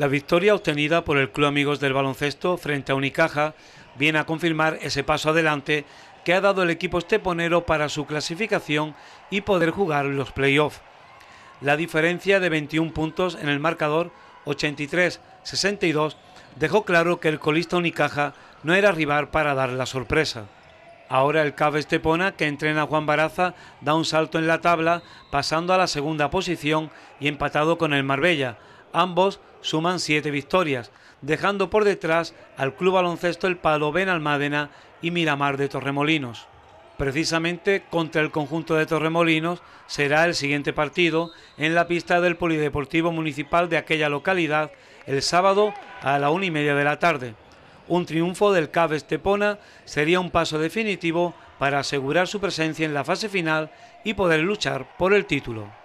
La victoria obtenida por el Club Amigos del Baloncesto frente a Unicaja viene a confirmar ese paso adelante que ha dado el equipo esteponero para su clasificación y poder jugar los playoffs. La diferencia de 21 puntos en el marcador 83-62 dejó claro que el colista Unicaja no era rival para dar la sorpresa. Ahora el CAF Estepona, que entrena a Juan Baraza, da un salto en la tabla, pasando a la segunda posición y empatado con el Marbella, Ambos suman siete victorias, dejando por detrás al Club Baloncesto El Palo Benalmádena y Miramar de Torremolinos. Precisamente contra el conjunto de Torremolinos será el siguiente partido en la pista del Polideportivo Municipal de aquella localidad el sábado a la una y media de la tarde. Un triunfo del CAB Estepona sería un paso definitivo para asegurar su presencia en la fase final y poder luchar por el título.